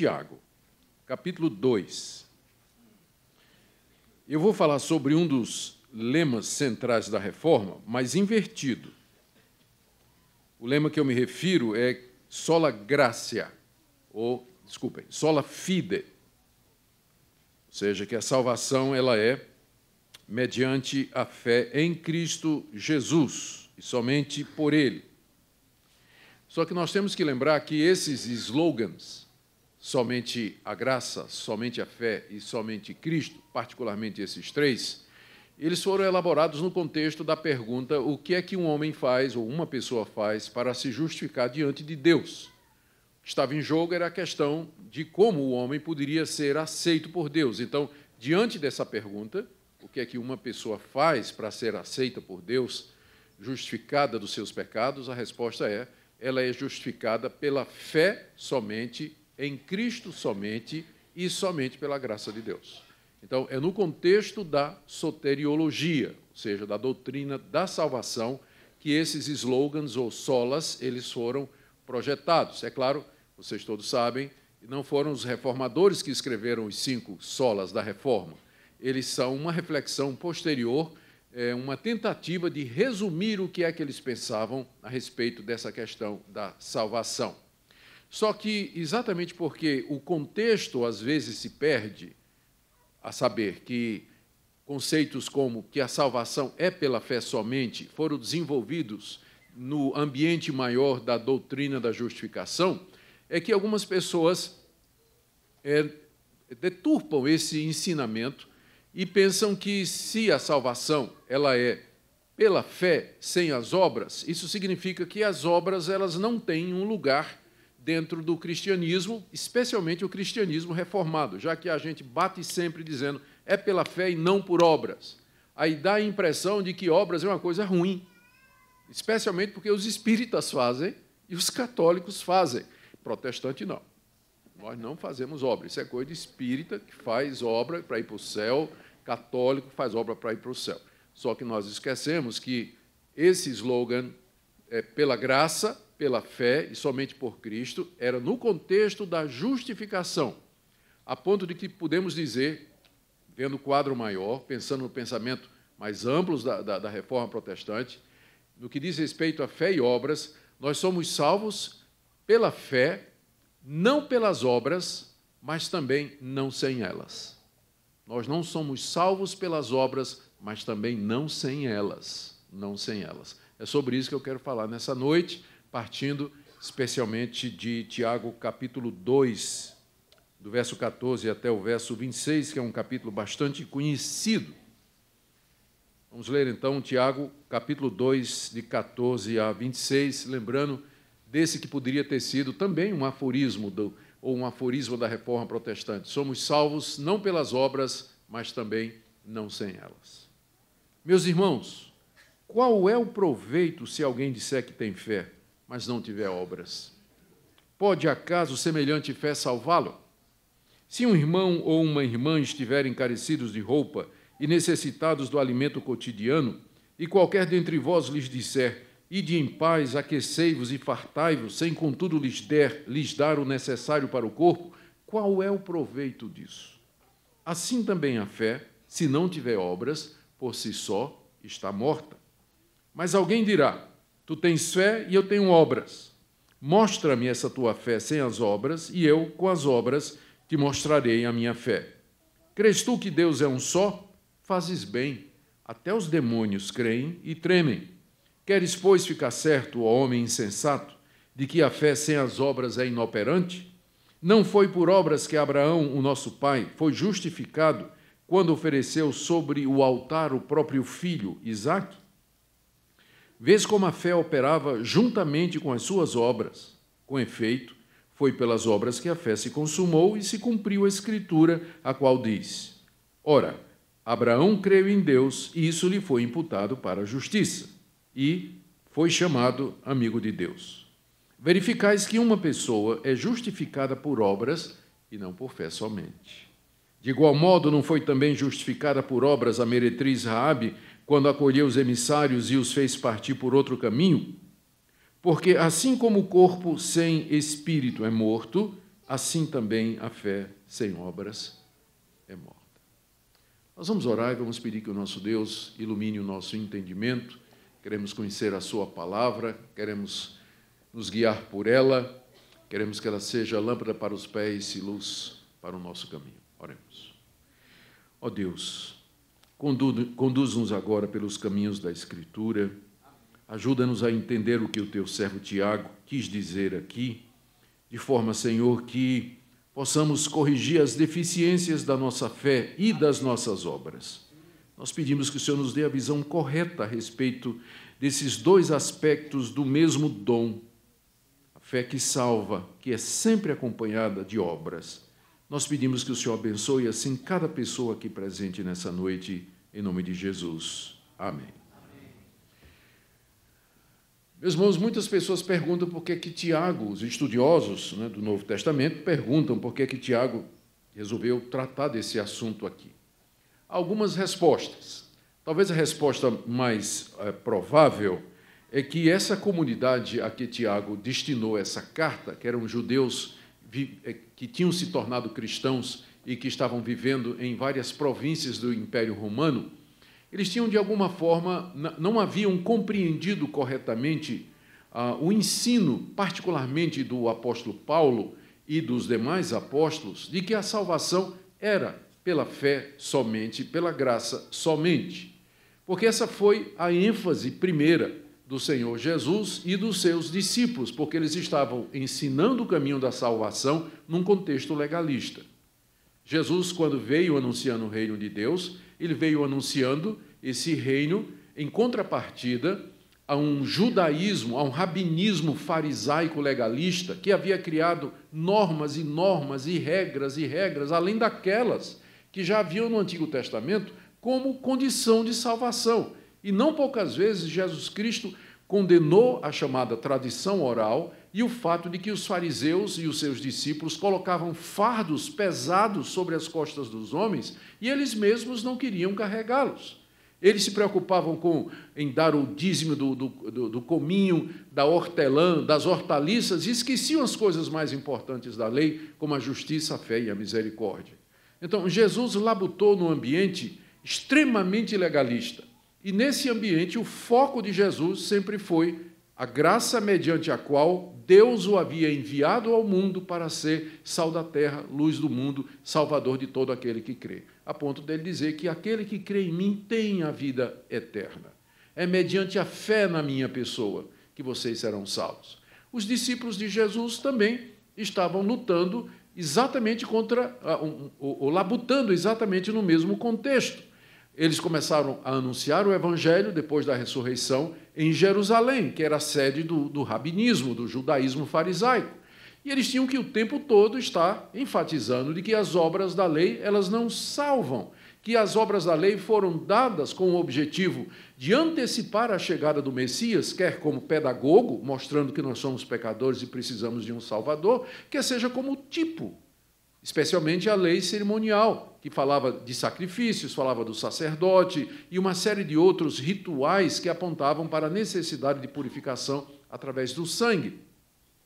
Tiago, capítulo 2. Eu vou falar sobre um dos lemas centrais da reforma, mas invertido. O lema que eu me refiro é sola gracia, ou, desculpem, sola fide. Ou seja, que a salvação ela é mediante a fé em Cristo Jesus e somente por ele. Só que nós temos que lembrar que esses slogans somente a graça, somente a fé e somente Cristo, particularmente esses três, eles foram elaborados no contexto da pergunta: o que é que um homem faz ou uma pessoa faz para se justificar diante de Deus? O que estava em jogo era a questão de como o homem poderia ser aceito por Deus. Então, diante dessa pergunta, o que é que uma pessoa faz para ser aceita por Deus, justificada dos seus pecados? A resposta é: ela é justificada pela fé somente em Cristo somente e somente pela graça de Deus. Então, é no contexto da soteriologia, ou seja, da doutrina da salvação, que esses slogans ou solas eles foram projetados. É claro, vocês todos sabem, não foram os reformadores que escreveram os cinco solas da reforma. Eles são uma reflexão posterior, é, uma tentativa de resumir o que é que eles pensavam a respeito dessa questão da salvação. Só que, exatamente porque o contexto às vezes se perde, a saber que conceitos como que a salvação é pela fé somente foram desenvolvidos no ambiente maior da doutrina da justificação, é que algumas pessoas é, deturpam esse ensinamento e pensam que se a salvação ela é pela fé sem as obras, isso significa que as obras elas não têm um lugar dentro do cristianismo, especialmente o cristianismo reformado, já que a gente bate sempre dizendo é pela fé e não por obras. Aí dá a impressão de que obras é uma coisa ruim, especialmente porque os espíritas fazem e os católicos fazem, protestante não. Nós não fazemos obra, isso é coisa de espírita que faz obra para ir para o céu, católico faz obra para ir para o céu. Só que nós esquecemos que esse slogan é pela graça pela fé e somente por Cristo era no contexto da justificação, a ponto de que podemos dizer, vendo o quadro maior, pensando no pensamento mais amplo da, da, da reforma protestante, no que diz respeito à fé e obras, nós somos salvos pela fé, não pelas obras, mas também não sem elas. Nós não somos salvos pelas obras, mas também não sem elas, não sem elas. É sobre isso que eu quero falar nessa noite partindo especialmente de Tiago, capítulo 2, do verso 14 até o verso 26, que é um capítulo bastante conhecido. Vamos ler então Tiago, capítulo 2, de 14 a 26, lembrando desse que poderia ter sido também um aforismo do, ou um aforismo da reforma protestante. Somos salvos não pelas obras, mas também não sem elas. Meus irmãos, qual é o proveito se alguém disser que tem fé mas não tiver obras. Pode acaso semelhante fé salvá-lo? Se um irmão ou uma irmã estiverem carecidos de roupa e necessitados do alimento cotidiano, e qualquer dentre vós lhes disser, Ide em paz, aquecei-vos e fartai-vos, sem contudo lhes, der, lhes dar o necessário para o corpo, qual é o proveito disso? Assim também a fé, se não tiver obras, por si só está morta. Mas alguém dirá: Tu tens fé e eu tenho obras. Mostra-me essa tua fé sem as obras, e eu, com as obras, te mostrarei a minha fé. Crês tu que Deus é um só? Fazes bem. Até os demônios creem e tremem. Queres, pois, ficar certo, ó homem insensato, de que a fé sem as obras é inoperante? Não foi por obras que Abraão, o nosso pai, foi justificado quando ofereceu sobre o altar o próprio filho, Isaque? Vês como a fé operava juntamente com as suas obras. Com efeito, foi pelas obras que a fé se consumou e se cumpriu a Escritura, a qual diz: Ora, Abraão creu em Deus e isso lhe foi imputado para a justiça, e foi chamado amigo de Deus. Verificais que uma pessoa é justificada por obras e não por fé somente. De igual modo, não foi também justificada por obras a meretriz Raabe, quando acolheu os emissários e os fez partir por outro caminho? Porque assim como o corpo sem espírito é morto, assim também a fé sem obras é morta. Nós vamos orar e vamos pedir que o nosso Deus ilumine o nosso entendimento. Queremos conhecer a Sua palavra, queremos nos guiar por ela, queremos que ela seja lâmpada para os pés e luz para o nosso caminho. Oremos. Ó oh Deus, Conduz-nos agora pelos caminhos da Escritura, ajuda-nos a entender o que o teu servo Tiago quis dizer aqui, de forma, Senhor, que possamos corrigir as deficiências da nossa fé e das nossas obras. Nós pedimos que o Senhor nos dê a visão correta a respeito desses dois aspectos do mesmo dom. A fé que salva, que é sempre acompanhada de obras. Nós pedimos que o Senhor abençoe assim cada pessoa aqui presente nessa noite, em nome de Jesus. Amém. Meus irmãos, muitas pessoas perguntam por que, é que Tiago, os estudiosos né, do Novo Testamento, perguntam por que, é que Tiago resolveu tratar desse assunto aqui. Algumas respostas. Talvez a resposta mais é, provável é que essa comunidade a que Tiago destinou essa carta, que eram judeus eh, que tinham se tornado cristãos e que estavam vivendo em várias províncias do Império Romano, eles tinham de alguma forma não haviam compreendido corretamente ah, o ensino, particularmente do apóstolo Paulo e dos demais apóstolos, de que a salvação era pela fé somente, pela graça somente. Porque essa foi a ênfase primeira do Senhor Jesus e dos seus discípulos, porque eles estavam ensinando o caminho da salvação num contexto legalista. Jesus, quando veio anunciando o reino de Deus, ele veio anunciando esse reino em contrapartida a um judaísmo, a um rabinismo farisaico legalista que havia criado normas e normas e regras e regras, além daquelas que já haviam no Antigo Testamento como condição de salvação. E não poucas vezes Jesus Cristo condenou a chamada tradição oral e o fato de que os fariseus e os seus discípulos colocavam fardos pesados sobre as costas dos homens e eles mesmos não queriam carregá-los. Eles se preocupavam com em dar o dízimo do, do, do, do cominho, da hortelã, das hortaliças, e esqueciam as coisas mais importantes da lei, como a justiça, a fé e a misericórdia. Então, Jesus labutou num ambiente extremamente legalista, e nesse ambiente, o foco de Jesus sempre foi a graça mediante a qual Deus o havia enviado ao mundo para ser sal da terra, luz do mundo, salvador de todo aquele que crê. A ponto dele dizer que aquele que crê em mim tem a vida eterna. É mediante a fé na minha pessoa que vocês serão salvos. Os discípulos de Jesus também estavam lutando exatamente contra, ah, ou labutando exatamente no mesmo contexto. Eles começaram a anunciar o evangelho depois da ressurreição em Jerusalém, que era a sede do, do rabinismo, do judaísmo farisaico. E eles tinham que o tempo todo estar enfatizando de que as obras da lei elas não salvam, que as obras da lei foram dadas com o objetivo de antecipar a chegada do Messias, quer como pedagogo, mostrando que nós somos pecadores e precisamos de um Salvador, quer seja como tipo, especialmente a lei cerimonial, que falava de sacrifícios, falava do sacerdote e uma série de outros rituais que apontavam para a necessidade de purificação através do sangue.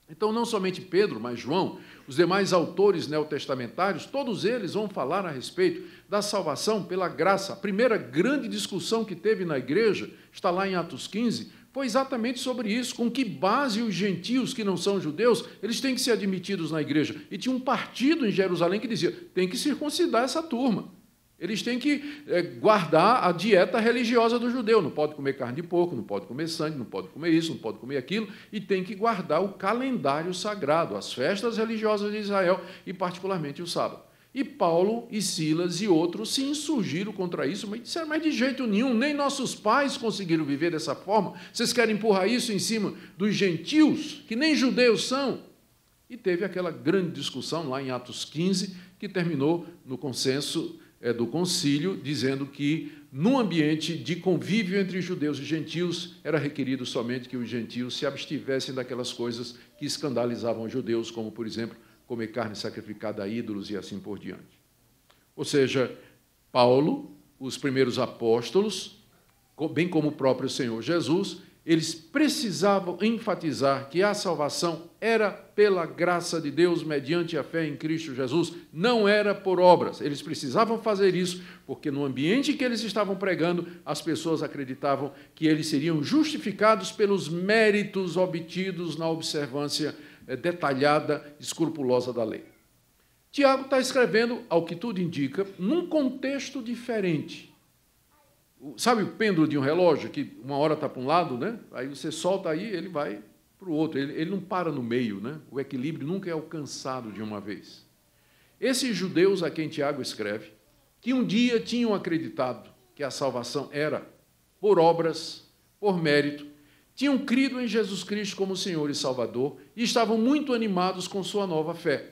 Então, não somente Pedro, mas João, os demais autores neotestamentários, todos eles vão falar a respeito da salvação pela graça. A primeira grande discussão que teve na igreja está lá em Atos 15, foi exatamente sobre isso, com que base os gentios que não são judeus, eles têm que ser admitidos na igreja. E tinha um partido em Jerusalém que dizia, tem que circuncidar essa turma. Eles têm que é, guardar a dieta religiosa do judeu. Não pode comer carne de porco, não pode comer sangue, não pode comer isso, não pode comer aquilo. E tem que guardar o calendário sagrado, as festas religiosas de Israel e, particularmente, o sábado. E Paulo e Silas e outros se insurgiram contra isso, mas disseram: mas de jeito nenhum, nem nossos pais conseguiram viver dessa forma. Vocês querem empurrar isso em cima dos gentios, que nem judeus são? E teve aquela grande discussão lá em Atos 15, que terminou no consenso eh, do concílio, dizendo que num ambiente de convívio entre judeus e gentios, era requerido somente que os gentios se abstivessem daquelas coisas que escandalizavam os judeus, como, por exemplo, comer carne sacrificada a ídolos e assim por diante. Ou seja, Paulo, os primeiros apóstolos, bem como o próprio Senhor Jesus, eles precisavam enfatizar que a salvação era pela graça de Deus mediante a fé em Cristo Jesus, não era por obras. Eles precisavam fazer isso porque no ambiente que eles estavam pregando, as pessoas acreditavam que eles seriam justificados pelos méritos obtidos na observância é, detalhada, escrupulosa da lei. Tiago está escrevendo, ao que tudo indica, num contexto diferente. Sabe o pêndulo de um relógio, que uma hora está para um lado, né? aí você solta aí, ele vai para o outro, ele, ele não para no meio, né? o equilíbrio nunca é alcançado de uma vez. Esses judeus a quem Tiago escreve, que um dia tinham acreditado que a salvação era por obras, por mérito, tinham crido em Jesus Cristo como Senhor e Salvador e estavam muito animados com sua nova fé.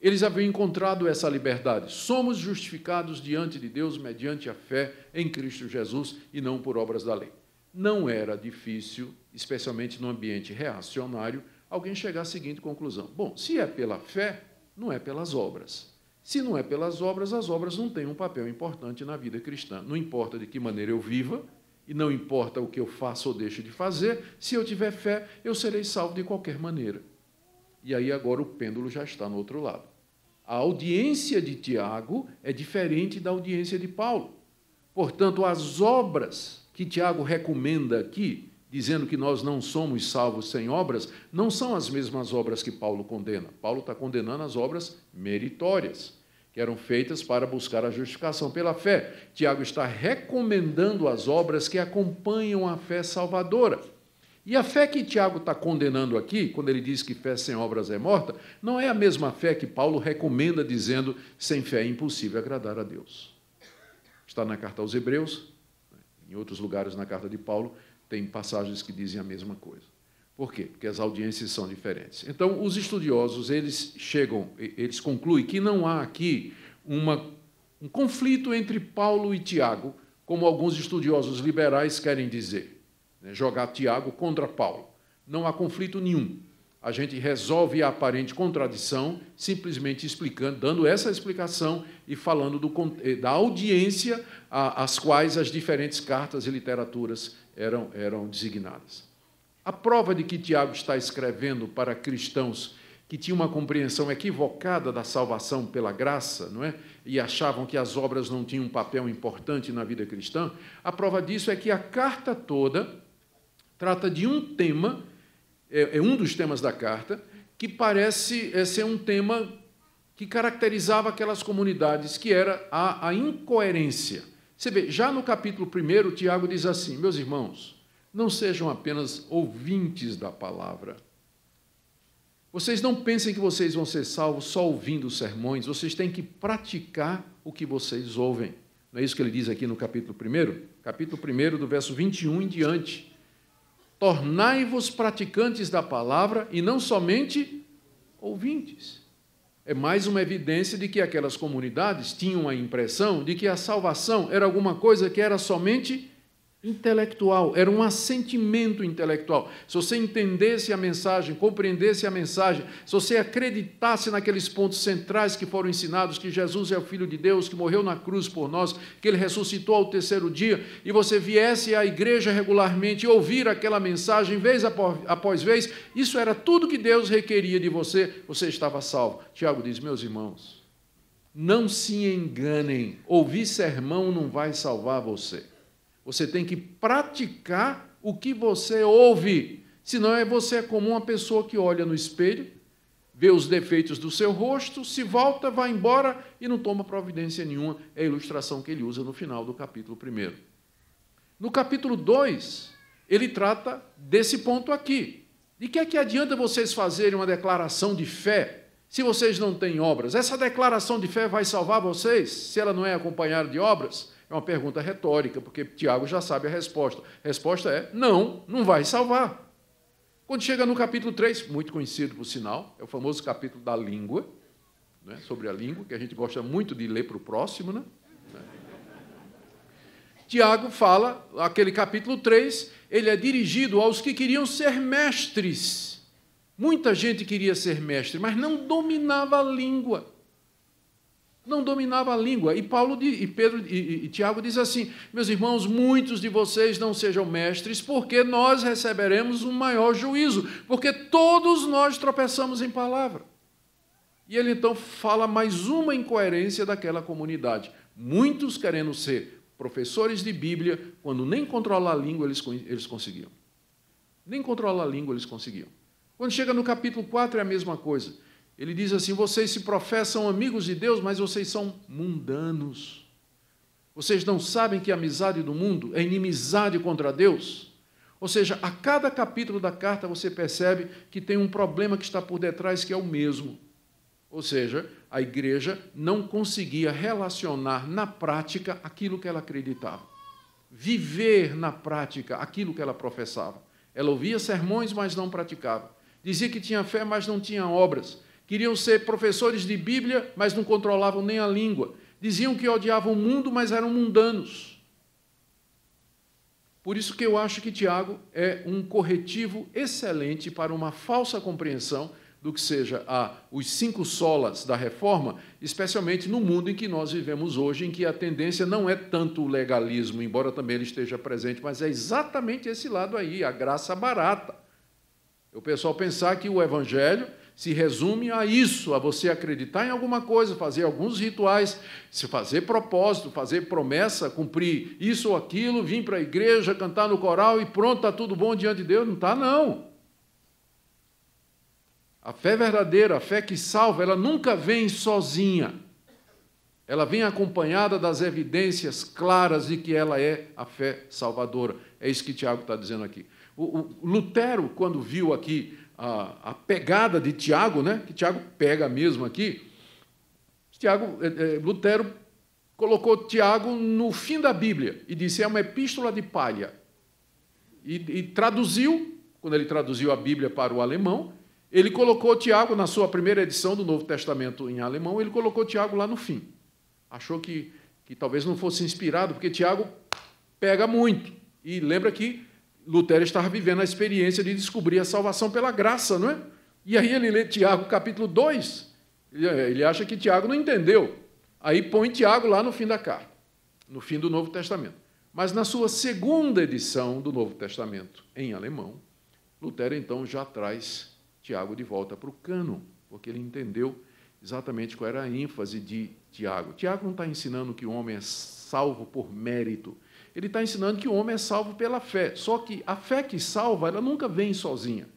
Eles haviam encontrado essa liberdade. Somos justificados diante de Deus mediante a fé em Cristo Jesus e não por obras da lei. Não era difícil, especialmente no ambiente reacionário, alguém chegar à seguinte conclusão: bom, se é pela fé, não é pelas obras. Se não é pelas obras, as obras não têm um papel importante na vida cristã. Não importa de que maneira eu viva, e não importa o que eu faça ou deixo de fazer, se eu tiver fé, eu serei salvo de qualquer maneira. E aí agora o pêndulo já está no outro lado. A audiência de Tiago é diferente da audiência de Paulo. Portanto, as obras que Tiago recomenda aqui, dizendo que nós não somos salvos sem obras, não são as mesmas obras que Paulo condena. Paulo está condenando as obras meritórias que eram feitas para buscar a justificação pela fé. Tiago está recomendando as obras que acompanham a fé salvadora. E a fé que Tiago está condenando aqui, quando ele diz que fé sem obras é morta, não é a mesma fé que Paulo recomenda, dizendo sem fé é impossível agradar a Deus. Está na carta aos Hebreus, né? em outros lugares na carta de Paulo, tem passagens que dizem a mesma coisa. Por quê? Porque as audiências são diferentes. Então, os estudiosos, eles chegam, eles concluem que não há aqui uma, um conflito entre Paulo e Tiago, como alguns estudiosos liberais querem dizer. Né? Jogar Tiago contra Paulo. Não há conflito nenhum. A gente resolve a aparente contradição simplesmente explicando, dando essa explicação e falando do, eh, da audiência às quais as diferentes cartas e literaturas eram, eram designadas. A prova de que Tiago está escrevendo para cristãos que tinham uma compreensão equivocada da salvação pela graça, não é? E achavam que as obras não tinham um papel importante na vida cristã. A prova disso é que a carta toda trata de um tema, é, é um dos temas da carta, que parece é, ser um tema que caracterizava aquelas comunidades, que era a, a incoerência. Você vê, já no capítulo 1, Tiago diz assim: Meus irmãos, não sejam apenas ouvintes da palavra. Vocês não pensem que vocês vão ser salvos só ouvindo sermões, vocês têm que praticar o que vocês ouvem. Não é isso que ele diz aqui no capítulo 1? Capítulo 1, do verso 21 em diante. Tornai-vos praticantes da palavra e não somente ouvintes. É mais uma evidência de que aquelas comunidades tinham a impressão de que a salvação era alguma coisa que era somente intelectual, era um assentimento intelectual. Se você entendesse a mensagem, compreendesse a mensagem, se você acreditasse naqueles pontos centrais que foram ensinados, que Jesus é o Filho de Deus, que morreu na cruz por nós, que ele ressuscitou ao terceiro dia, e você viesse à igreja regularmente e ouvir aquela mensagem vez após vez, isso era tudo que Deus requeria de você, você estava salvo. Tiago diz: meus irmãos, não se enganem, ouvir sermão não vai salvar você. Você tem que praticar o que você ouve. Senão é você é como uma pessoa que olha no espelho, vê os defeitos do seu rosto, se volta, vai embora e não toma providência nenhuma. É a ilustração que ele usa no final do capítulo 1. No capítulo 2, ele trata desse ponto aqui. De que é que adianta vocês fazerem uma declaração de fé se vocês não têm obras? Essa declaração de fé vai salvar vocês se ela não é acompanhada de obras? É uma pergunta retórica, porque Tiago já sabe a resposta. A resposta é: não, não vai salvar. Quando chega no capítulo 3, muito conhecido por sinal, é o famoso capítulo da língua, né, sobre a língua, que a gente gosta muito de ler para o próximo. Né? Tiago fala, aquele capítulo 3, ele é dirigido aos que queriam ser mestres. Muita gente queria ser mestre, mas não dominava a língua não dominava a língua. E Paulo e Pedro e, e Tiago diz assim: "Meus irmãos, muitos de vocês não sejam mestres, porque nós receberemos um maior juízo, porque todos nós tropeçamos em palavra". E ele então fala mais uma incoerência daquela comunidade. Muitos querendo ser professores de Bíblia, quando nem controlar a língua eles, eles conseguiam. Nem controlar a língua eles conseguiam. Quando chega no capítulo 4 é a mesma coisa. Ele diz assim: vocês se professam amigos de Deus, mas vocês são mundanos. Vocês não sabem que a amizade do mundo é inimizade contra Deus? Ou seja, a cada capítulo da carta você percebe que tem um problema que está por detrás que é o mesmo. Ou seja, a igreja não conseguia relacionar na prática aquilo que ela acreditava, viver na prática aquilo que ela professava. Ela ouvia sermões, mas não praticava. Dizia que tinha fé, mas não tinha obras. Queriam ser professores de Bíblia, mas não controlavam nem a língua. Diziam que odiavam o mundo, mas eram mundanos. Por isso que eu acho que Tiago é um corretivo excelente para uma falsa compreensão do que seja a, os cinco solas da reforma, especialmente no mundo em que nós vivemos hoje, em que a tendência não é tanto o legalismo, embora também ele esteja presente, mas é exatamente esse lado aí, a graça barata. O pessoal pensar que o evangelho se resume a isso, a você acreditar em alguma coisa, fazer alguns rituais, se fazer propósito, fazer promessa, cumprir isso ou aquilo, vir para a igreja, cantar no coral e pronto, está tudo bom diante de Deus. Não está, não. A fé verdadeira, a fé que salva, ela nunca vem sozinha. Ela vem acompanhada das evidências claras de que ela é a fé salvadora. É isso que Tiago está dizendo aqui. O, o Lutero, quando viu aqui a, a pegada de Tiago, né? que Tiago pega mesmo aqui. Tiago, é, é, Lutero colocou Tiago no fim da Bíblia e disse é uma epístola de palha. E, e traduziu, quando ele traduziu a Bíblia para o alemão, ele colocou Tiago, na sua primeira edição do Novo Testamento em alemão, ele colocou Tiago lá no fim. Achou que, que talvez não fosse inspirado, porque Tiago pega muito. E lembra que Lutero estava vivendo a experiência de descobrir a salvação pela graça, não é? E aí ele lê Tiago capítulo 2, eh, ele acha que Tiago não entendeu. Aí põe Tiago lá no fim da carta, no fim do Novo Testamento. Mas na sua segunda edição do Novo Testamento, em alemão, Lutero então já traz Tiago de volta para o cânon, porque ele entendeu exatamente qual era a ênfase de Tiago. Tiago não está ensinando que o homem é salvo por mérito, ele está ensinando que o homem é salvo pela fé. Só que a fé que salva, ela nunca vem sozinha.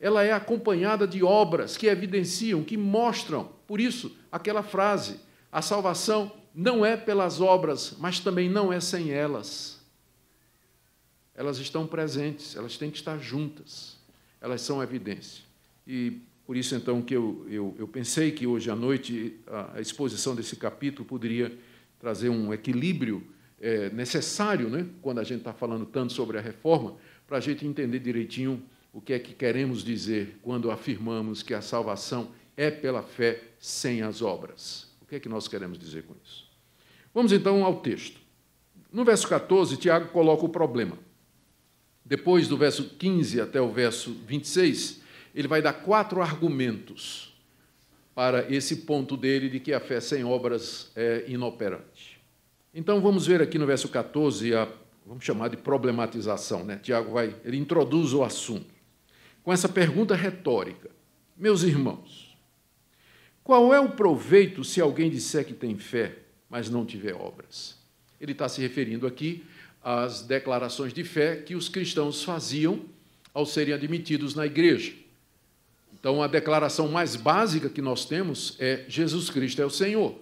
Ela é acompanhada de obras que evidenciam, que mostram. Por isso, aquela frase: a salvação não é pelas obras, mas também não é sem elas. Elas estão presentes, elas têm que estar juntas, elas são evidência. E por isso, então, que eu, eu, eu pensei que hoje à noite a, a exposição desse capítulo poderia trazer um equilíbrio é, necessário, né, quando a gente está falando tanto sobre a reforma, para a gente entender direitinho o que é que queremos dizer quando afirmamos que a salvação é pela fé sem as obras. O que é que nós queremos dizer com isso? Vamos então ao texto. No verso 14, Tiago coloca o problema. Depois do verso 15 até o verso 26, ele vai dar quatro argumentos para esse ponto dele de que a fé sem obras é inoperante. Então vamos ver aqui no verso 14 a vamos chamar de problematização, né? Tiago vai, ele introduz o assunto com essa pergunta retórica. Meus irmãos, qual é o proveito se alguém disser que tem fé, mas não tiver obras? Ele está se referindo aqui às declarações de fé que os cristãos faziam ao serem admitidos na igreja. Então, a declaração mais básica que nós temos é: Jesus Cristo é o Senhor.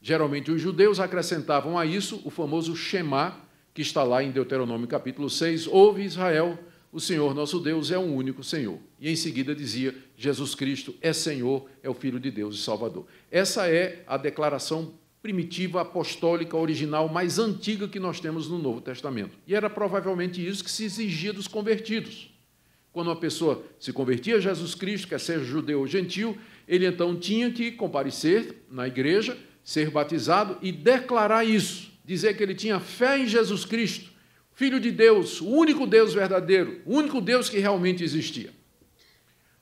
Geralmente os judeus acrescentavam a isso o famoso Shema, que está lá em Deuteronômio capítulo 6, ouve Israel, o Senhor nosso Deus é um único Senhor. E em seguida dizia: Jesus Cristo é Senhor, é o Filho de Deus e Salvador. Essa é a declaração primitiva, apostólica, original, mais antiga que nós temos no Novo Testamento. E era provavelmente isso que se exigia dos convertidos. Quando uma pessoa se convertia a Jesus Cristo, quer seja judeu ou gentil, ele então tinha que comparecer na igreja, ser batizado e declarar isso, dizer que ele tinha fé em Jesus Cristo, Filho de Deus, o único Deus verdadeiro, o único Deus que realmente existia.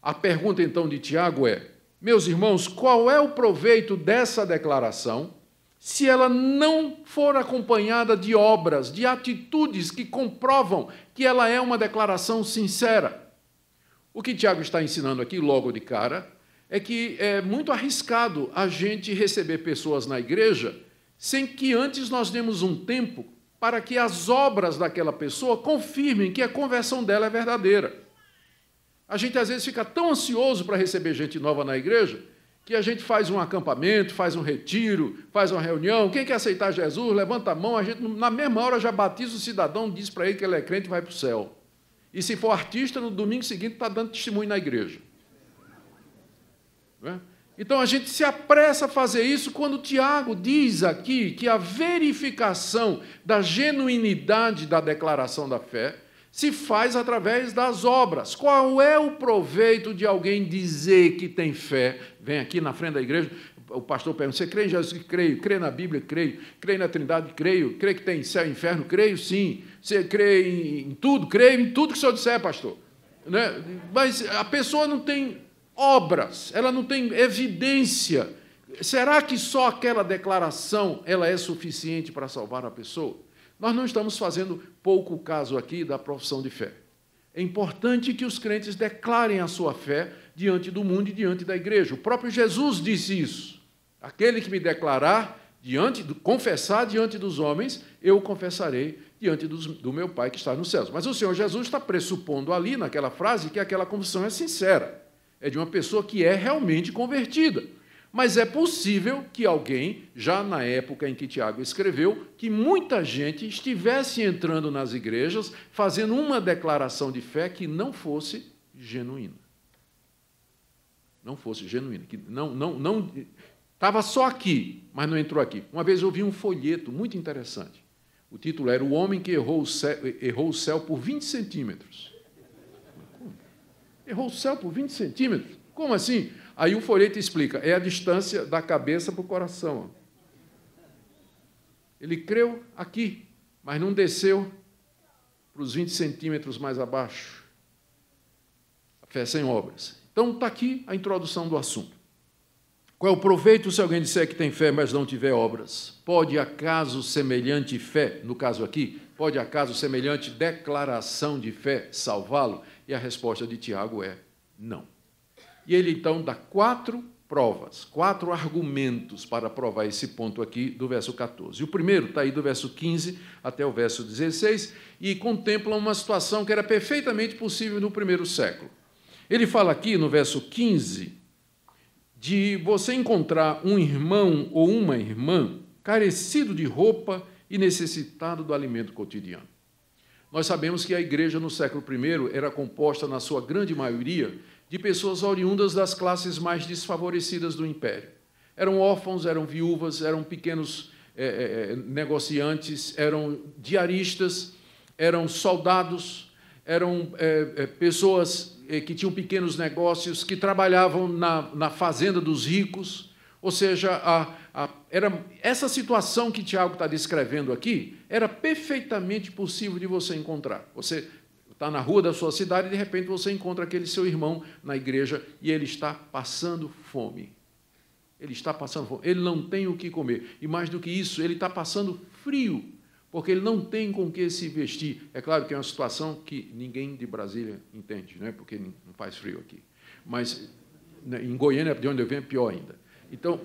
A pergunta então de Tiago é: meus irmãos, qual é o proveito dessa declaração se ela não for acompanhada de obras, de atitudes que comprovam que ela é uma declaração sincera? O que Tiago está ensinando aqui, logo de cara, é que é muito arriscado a gente receber pessoas na igreja sem que antes nós demos um tempo para que as obras daquela pessoa confirmem que a conversão dela é verdadeira. A gente às vezes fica tão ansioso para receber gente nova na igreja que a gente faz um acampamento, faz um retiro, faz uma reunião. Quem quer aceitar Jesus, levanta a mão, a gente na mesma hora já batiza o cidadão, diz para ele que ele é crente e vai para o céu. E se for artista, no domingo seguinte está dando testemunho na igreja. Né? Então a gente se apressa a fazer isso quando Tiago diz aqui que a verificação da genuinidade da declaração da fé se faz através das obras. Qual é o proveito de alguém dizer que tem fé? Vem aqui na frente da igreja, o pastor pergunta: Você crê em Jesus? Creio. Crê na Bíblia? Creio. Crê na Trindade? Creio. Crê que tem céu e inferno? Creio sim. Você crê em, em tudo? Creio em tudo que o senhor disser, pastor. Né? Mas a pessoa não tem obras, ela não tem evidência. Será que só aquela declaração ela é suficiente para salvar a pessoa? Nós não estamos fazendo pouco caso aqui da profissão de fé. É importante que os crentes declarem a sua fé diante do mundo e diante da igreja. O próprio Jesus disse isso. Aquele que me declarar diante, confessar diante dos homens, eu confessarei diante dos, do meu Pai que está nos céus. Mas o Senhor Jesus está pressupondo ali naquela frase que aquela confissão é sincera é de uma pessoa que é realmente convertida. Mas é possível que alguém, já na época em que Tiago escreveu, que muita gente estivesse entrando nas igrejas fazendo uma declaração de fé que não fosse genuína. Não fosse genuína, que não não não estava só aqui, mas não entrou aqui. Uma vez eu vi um folheto muito interessante. O título era O Homem que Errou o Céu, errou o céu por 20 centímetros. Errou o céu por 20 centímetros. Como assim? Aí o folheto explica: é a distância da cabeça para o coração. Ele creu aqui, mas não desceu para os 20 centímetros mais abaixo. A fé sem obras. Então está aqui a introdução do assunto. Qual é o proveito se alguém disser que tem fé, mas não tiver obras? Pode acaso semelhante fé, no caso aqui, pode acaso semelhante declaração de fé salvá-lo? E a resposta de Tiago é não. E ele então dá quatro provas, quatro argumentos para provar esse ponto aqui do verso 14. O primeiro está aí do verso 15 até o verso 16 e contempla uma situação que era perfeitamente possível no primeiro século. Ele fala aqui no verso 15 de você encontrar um irmão ou uma irmã carecido de roupa e necessitado do alimento cotidiano. Nós sabemos que a igreja no século I era composta, na sua grande maioria, de pessoas oriundas das classes mais desfavorecidas do império. Eram órfãos, eram viúvas, eram pequenos é, é, negociantes, eram diaristas, eram soldados, eram é, pessoas que tinham pequenos negócios, que trabalhavam na, na fazenda dos ricos. Ou seja, a, a, era, essa situação que Tiago está descrevendo aqui era perfeitamente possível de você encontrar. Você está na rua da sua cidade e, de repente, você encontra aquele seu irmão na igreja e ele está passando fome. Ele está passando fome, ele não tem o que comer. E mais do que isso, ele está passando frio, porque ele não tem com que se vestir. É claro que é uma situação que ninguém de Brasília entende, né? porque não faz frio aqui. Mas né, em Goiânia, de onde eu venho, é pior ainda. Então,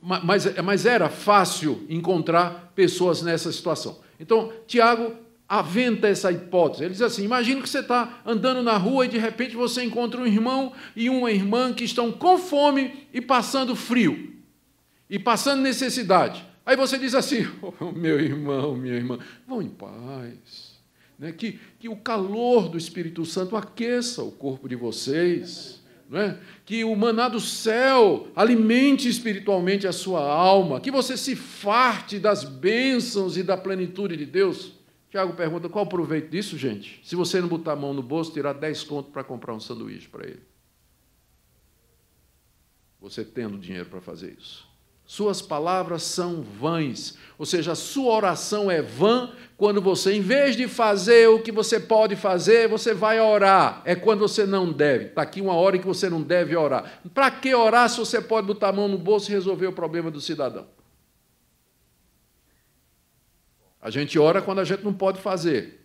mas, mas era fácil encontrar pessoas nessa situação. Então, Tiago aventa essa hipótese. Ele diz assim: imagina que você está andando na rua e de repente você encontra um irmão e uma irmã que estão com fome e passando frio, e passando necessidade. Aí você diz assim: oh, meu irmão, minha irmã, vão em paz. Né? Que, que o calor do Espírito Santo aqueça o corpo de vocês é? que o maná do céu alimente espiritualmente a sua alma, que você se farte das bênçãos e da plenitude de Deus. Tiago pergunta: qual o proveito disso, gente? Se você não botar a mão no bolso, tirar 10 contos para comprar um sanduíche para ele. Você tendo dinheiro para fazer isso. Suas palavras são vãs. Ou seja, a sua oração é vã quando você, em vez de fazer o que você pode fazer, você vai orar. É quando você não deve. Está aqui uma hora em que você não deve orar. Para que orar se você pode botar a mão no bolso e resolver o problema do cidadão? A gente ora quando a gente não pode fazer.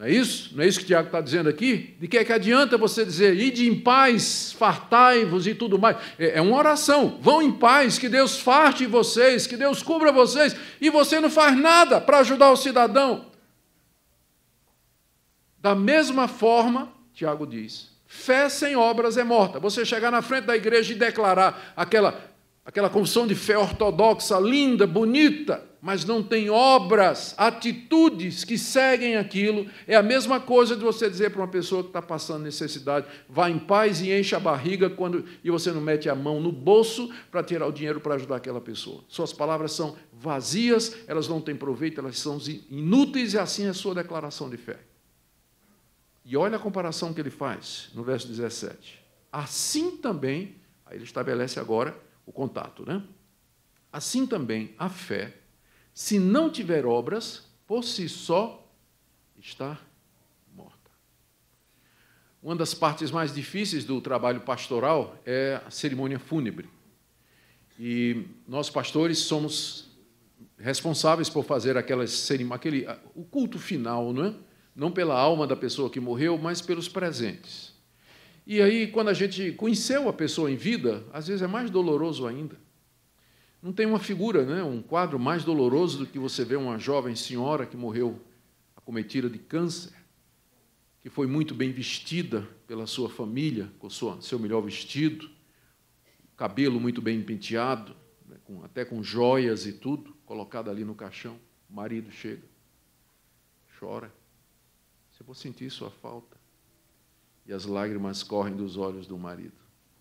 Não é isso? Não é isso que o Tiago está dizendo aqui? De que é que adianta você dizer, ide em paz, fartai-vos e tudo mais? É, é uma oração. Vão em paz, que Deus farte vocês, que Deus cubra vocês, e você não faz nada para ajudar o cidadão. Da mesma forma, Tiago diz, fé sem obras é morta. Você chegar na frente da igreja e declarar aquela, aquela confissão de fé ortodoxa, linda, bonita, mas não tem obras, atitudes que seguem aquilo, é a mesma coisa de você dizer para uma pessoa que está passando necessidade, vá em paz e enche a barriga quando e você não mete a mão no bolso para tirar o dinheiro para ajudar aquela pessoa. Suas palavras são vazias, elas não têm proveito, elas são inúteis e assim é a sua declaração de fé. E olha a comparação que ele faz no verso 17. Assim também, aí ele estabelece agora o contato, né? Assim também a fé se não tiver obras, por si só está morta. Uma das partes mais difíceis do trabalho pastoral é a cerimônia fúnebre. E nós, pastores, somos responsáveis por fazer aquela cerim... aquele o culto final, não é? Não pela alma da pessoa que morreu, mas pelos presentes. E aí, quando a gente conheceu a pessoa em vida, às vezes é mais doloroso ainda. Não tem uma figura, né, um quadro mais doloroso do que você ver uma jovem senhora que morreu acometida de câncer, que foi muito bem vestida pela sua família, com sua, seu melhor vestido, cabelo muito bem penteado, né, com, até com joias e tudo, colocada ali no caixão. O marido chega, chora. Você vou sentir sua falta. E as lágrimas correm dos olhos do marido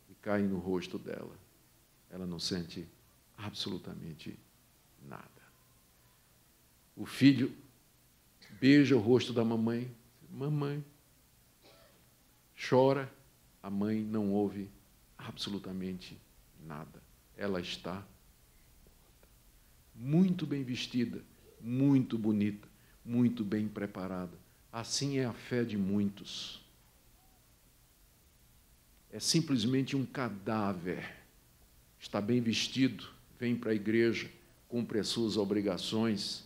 e caem no rosto dela. Ela não sente absolutamente nada. O filho beija o rosto da mamãe, mamãe, chora, a mãe não ouve absolutamente nada. Ela está muito bem vestida, muito bonita, muito bem preparada. Assim é a fé de muitos. É simplesmente um cadáver. Está bem vestido, vem para a igreja, cumpre as suas obrigações,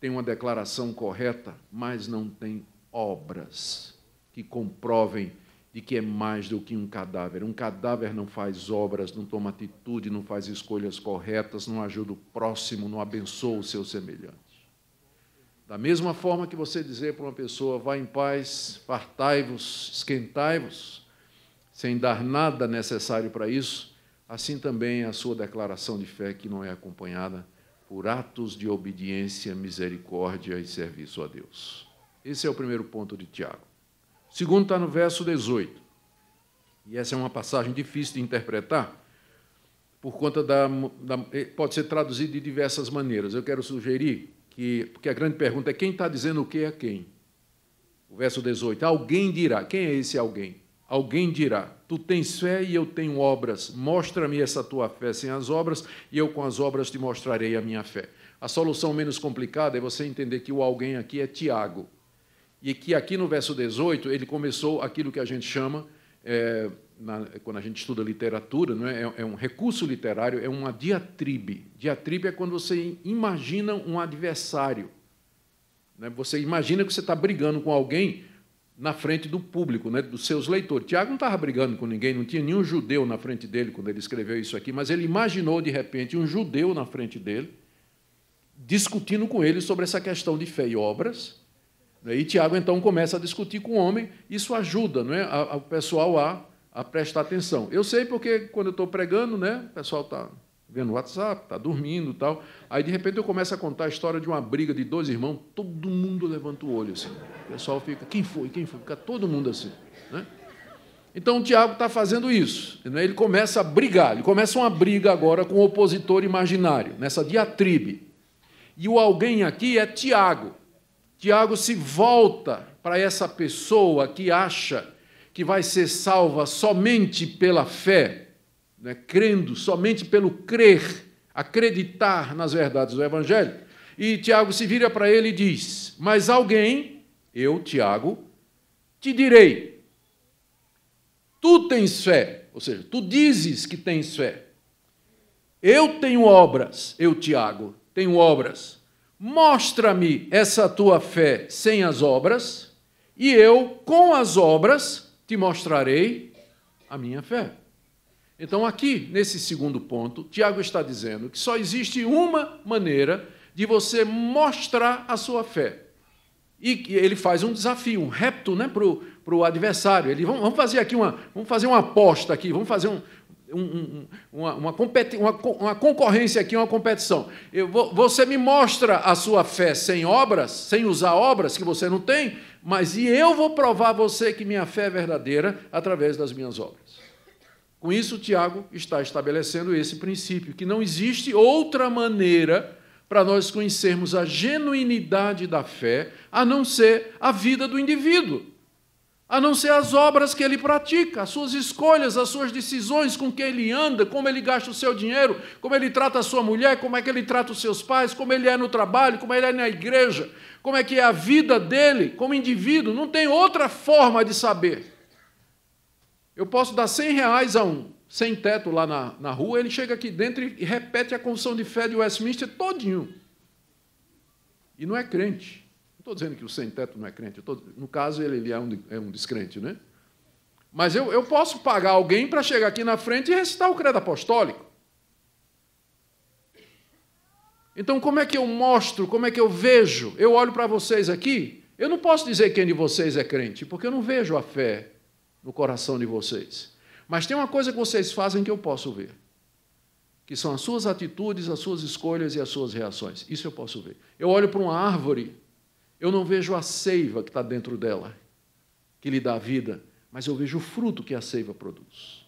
tem uma declaração correta, mas não tem obras que comprovem de que é mais do que um cadáver. Um cadáver não faz obras, não toma atitude, não faz escolhas corretas, não ajuda o próximo, não abençoa o seu semelhante. Da mesma forma que você dizer para uma pessoa, vá em paz, fartai-vos, esquentai-vos, sem dar nada necessário para isso, assim também a sua declaração de fé, que não é acompanhada por atos de obediência, misericórdia e serviço a Deus. Esse é o primeiro ponto de Tiago. O segundo está no verso 18. E essa é uma passagem difícil de interpretar, por conta da, da eh, pode ser traduzida de diversas maneiras. Eu quero sugerir que, porque a grande pergunta é quem está dizendo o que a quem. O verso 18: Alguém dirá. Quem é esse alguém? Alguém dirá: Tu tens fé e eu tenho obras. Mostra-me essa tua fé sem as obras, e eu com as obras te mostrarei a minha fé. A solução menos complicada é você entender que o alguém aqui é Tiago. E que aqui no verso 18 ele começou aquilo que a gente chama, é, na, quando a gente estuda literatura, não é? é, é um recurso literário, é uma diatribe. Diatribe é quando você imagina um adversário. Né? Você imagina que você está brigando com alguém na frente do público, né, dos seus leitores. Tiago não estava brigando com ninguém, não tinha nenhum judeu na frente dele quando ele escreveu isso aqui, mas ele imaginou de repente um judeu na frente dele, discutindo com ele sobre essa questão de fé e obras. Né, e Tiago então começa a discutir com o homem, isso ajuda não é, o pessoal a, a prestar atenção. Eu sei porque quando eu estou pregando, né, o pessoal está vendo WhatsApp, está dormindo tal. Aí, de repente, eu começo a contar a história de uma briga de dois irmãos, todo mundo levanta o olho assim. O pessoal fica, quem foi, quem foi? Fica todo mundo assim. Né? Então, o Tiago está fazendo isso. Né? Ele começa a brigar, ele começa uma briga agora com o opositor imaginário, nessa diatribe. E o alguém aqui é Tiago. Tiago se volta para essa pessoa que acha que vai ser salva somente pela fé, né, crendo somente pelo crer, acreditar nas verdades do Evangelho. E Tiago se vira para ele e diz: Mas alguém, eu, Tiago, te direi: Tu tens fé, ou seja, tu dizes que tens fé. Eu tenho obras, eu, Tiago, tenho obras. Mostra-me essa tua fé sem as obras, e eu, com as obras, te mostrarei a minha fé. Então, aqui, nesse segundo ponto, Tiago está dizendo que só existe uma maneira de você mostrar a sua fé. E ele faz um desafio, um repto né, para o adversário. Ele, vamos, vamos, fazer aqui uma, vamos fazer uma aposta aqui, vamos fazer um, um, uma, uma, uma, uma, concorrência aqui, uma competição. Eu, você me mostra a sua fé sem obras, sem usar obras que você não tem, mas e eu vou provar a você que minha fé é verdadeira através das minhas obras. Com isso, Tiago está estabelecendo esse princípio, que não existe outra maneira para nós conhecermos a genuinidade da fé, a não ser a vida do indivíduo, a não ser as obras que ele pratica, as suas escolhas, as suas decisões, com quem ele anda, como ele gasta o seu dinheiro, como ele trata a sua mulher, como é que ele trata os seus pais, como ele é no trabalho, como ele é na igreja, como é que é a vida dele como indivíduo, não tem outra forma de saber. Eu posso dar 100 reais a um sem teto lá na, na rua, ele chega aqui dentro e repete a confissão de fé de Westminster todinho. E não é crente. Não estou dizendo que o sem teto não é crente. Tô, no caso, ele, ele é, um, é um descrente, né? Mas eu, eu posso pagar alguém para chegar aqui na frente e recitar o credo apostólico. Então, como é que eu mostro, como é que eu vejo? Eu olho para vocês aqui, eu não posso dizer quem de vocês é crente, porque eu não vejo a fé no coração de vocês. Mas tem uma coisa que vocês fazem que eu posso ver, que são as suas atitudes, as suas escolhas e as suas reações. Isso eu posso ver. Eu olho para uma árvore, eu não vejo a seiva que está dentro dela, que lhe dá vida, mas eu vejo o fruto que a seiva produz.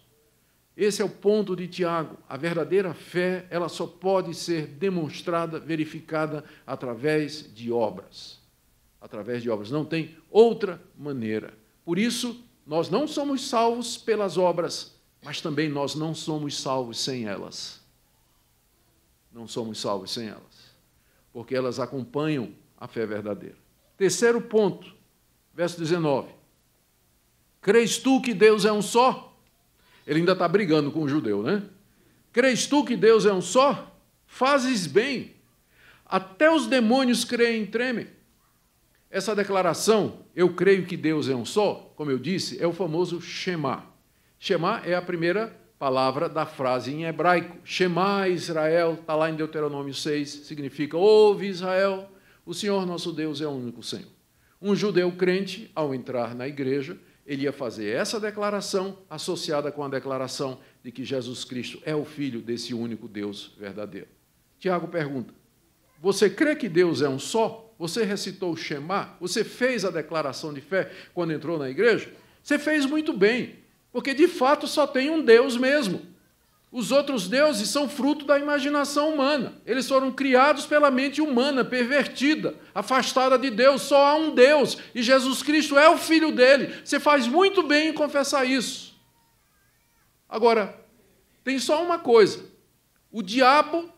Esse é o ponto de Tiago. A verdadeira fé, ela só pode ser demonstrada, verificada através de obras. Através de obras. Não tem outra maneira. Por isso, nós não somos salvos pelas obras, mas também nós não somos salvos sem elas. Não somos salvos sem elas, porque elas acompanham a fé verdadeira. Terceiro ponto, verso 19. Crês tu que Deus é um só? Ele ainda está brigando com o judeu, né? Crês tu que Deus é um só? Fazes bem. Até os demônios creem e tremem. Essa declaração, eu creio que Deus é um só, como eu disse, é o famoso Shema. Shema é a primeira palavra da frase em hebraico. Shema Israel, está lá em Deuteronômio 6, significa: Ouve Israel, o Senhor nosso Deus é o único Senhor. Um judeu crente, ao entrar na igreja, ele ia fazer essa declaração associada com a declaração de que Jesus Cristo é o Filho desse único Deus verdadeiro. Tiago pergunta: Você crê que Deus é um só? Você recitou o Shema? Você fez a declaração de fé quando entrou na igreja? Você fez muito bem, porque de fato só tem um Deus mesmo. Os outros deuses são fruto da imaginação humana. Eles foram criados pela mente humana, pervertida, afastada de Deus. Só há um Deus e Jesus Cristo é o Filho dele. Você faz muito bem em confessar isso. Agora, tem só uma coisa: o diabo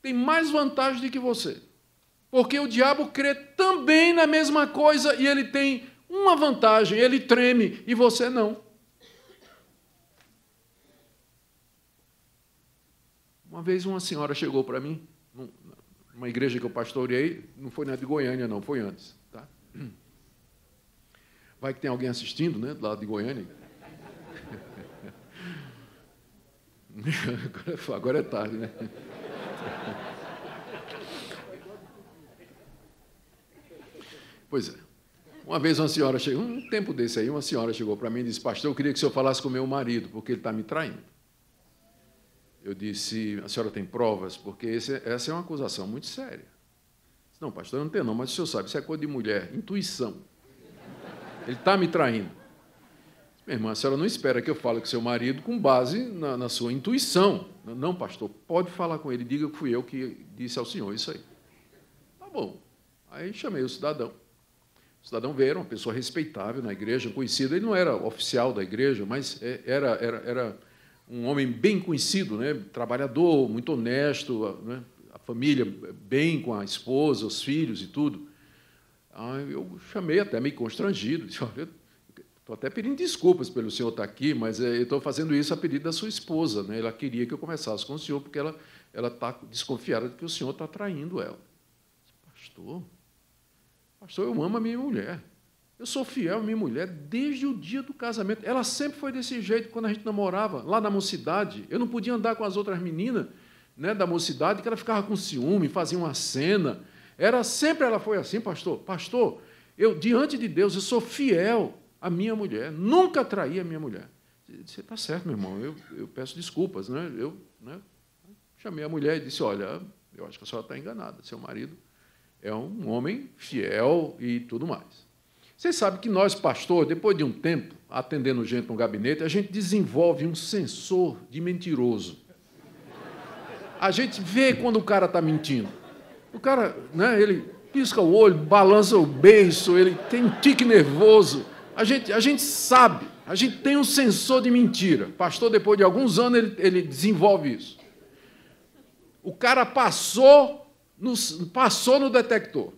tem mais vantagem do que você. Porque o diabo crê também na mesma coisa e ele tem uma vantagem, ele treme e você não. Uma vez uma senhora chegou para mim, numa igreja que eu pastoreei, não foi na de Goiânia, não, foi antes. Tá? Vai que tem alguém assistindo, né, do lado de Goiânia. Agora é tarde, né? Pois é. Uma vez uma senhora chegou, um tempo desse aí, uma senhora chegou para mim e disse, pastor, eu queria que o senhor falasse com meu marido, porque ele está me traindo. Eu disse, a senhora tem provas? Porque esse, é, essa é uma acusação muito séria. Disse, não, pastor, eu não tenho não, mas o senhor sabe, isso é coisa de mulher, intuição. Ele está me traindo. Disse, minha irmã, a senhora não espera que eu fale com seu marido com base na, na sua intuição. Não, não, pastor, pode falar com ele, diga que fui eu que disse ao senhor isso aí. Tá bom. Aí chamei o cidadão. O cidadão veio, era uma pessoa respeitável na igreja, conhecida. Ele não era oficial da igreja, mas é, era, era, era um homem bem conhecido, né? trabalhador, muito honesto, né? a família bem com a esposa, os filhos e tudo. Ah, eu chamei até meio constrangido, disse, olha, estou até pedindo desculpas pelo senhor estar tá aqui, mas é, eu estou fazendo isso a pedido da sua esposa. Né? Ela queria que eu conversasse com o senhor, porque ela está desconfiada de que o senhor está traindo ela. Pastor, Pastor, eu amo a minha mulher. Eu sou fiel à minha mulher desde o dia do casamento. Ela sempre foi desse jeito quando a gente namorava, lá na mocidade. Eu não podia andar com as outras meninas né, da mocidade, que ela ficava com ciúme, fazia uma cena. Era sempre ela foi assim, pastor. Pastor, eu diante de Deus, eu sou fiel à minha mulher, nunca traí a minha mulher. Você está certo, meu irmão. Eu, eu peço desculpas, né? Eu né, chamei a mulher e disse: Olha, eu acho que a senhora está enganada. Seu marido é um homem fiel e tudo mais. Você sabe que nós, pastor, depois de um tempo, atendendo gente no gabinete, a gente desenvolve um sensor de mentiroso. A gente vê quando o cara está mentindo. O cara, né, ele pisca o olho, balança o beiço, ele tem um tique nervoso. A gente, a gente sabe, a gente tem um sensor de mentira. Pastor, depois de alguns anos, ele, ele desenvolve isso. O cara passou passou no detector.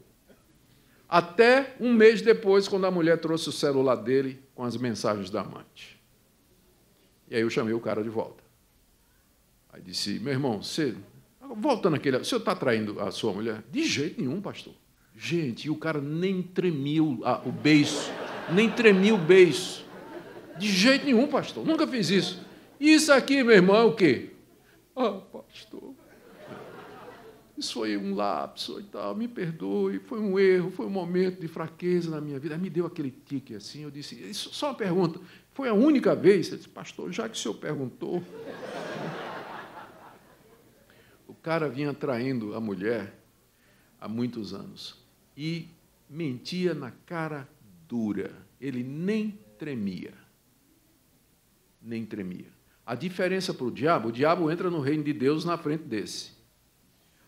Até um mês depois, quando a mulher trouxe o celular dele com as mensagens da amante. E aí eu chamei o cara de volta. Aí disse: Meu irmão, você. voltando aquele O senhor está traindo a sua mulher? De jeito nenhum, pastor. Gente, e o cara nem tremiu ah, o beiço. Nem tremiu o beiço. De jeito nenhum, pastor. Nunca fiz isso. Isso aqui, meu irmão, é o quê? Ah, pastor, isso foi um lapso e tal, me perdoe, foi um erro, foi um momento de fraqueza na minha vida. Aí me deu aquele tique assim, eu disse, isso, só uma pergunta, foi a única vez? Ele disse, pastor, já que o senhor perguntou. o cara vinha traindo a mulher há muitos anos e mentia na cara dura. Ele nem tremia. Nem tremia. A diferença para o diabo, o diabo entra no reino de Deus na frente desse.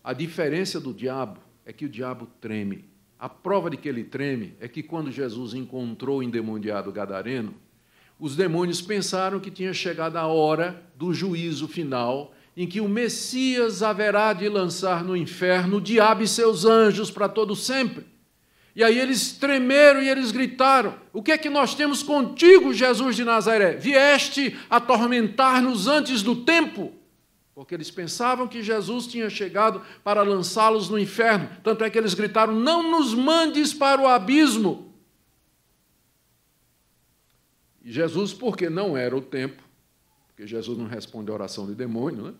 A diferença do diabo é que o diabo treme. A prova de que ele treme é que quando Jesus encontrou o endemoniado gadareno, os demônios pensaram que tinha chegado a hora do juízo final, em que o Messias haverá de lançar no inferno o diabo e seus anjos para todo sempre. E aí eles tremeram e eles gritaram: O que é que nós temos contigo, Jesus de Nazaré? Vieste atormentar-nos antes do tempo? porque eles pensavam que Jesus tinha chegado para lançá-los no inferno. Tanto é que eles gritaram: Não nos mandes para o abismo. E Jesus, porque não era o tempo, porque Jesus não responde a oração de demônio, né?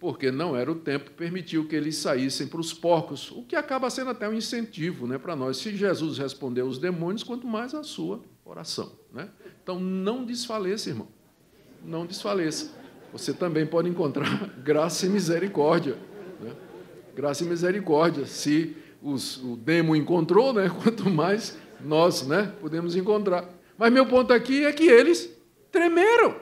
porque não era o tempo, permitiu que eles saíssem para os porcos, o que acaba sendo até um incentivo né, para nós. Se Jesus respondeu os demônios, quanto mais a sua oração. Né? Então não desfaleça, irmão. Não desfaleça você também pode encontrar graça e misericórdia. Né? Graça e misericórdia. Se os, o demo encontrou, né? quanto mais nós né? podemos encontrar. Mas meu ponto aqui é que eles tremeram.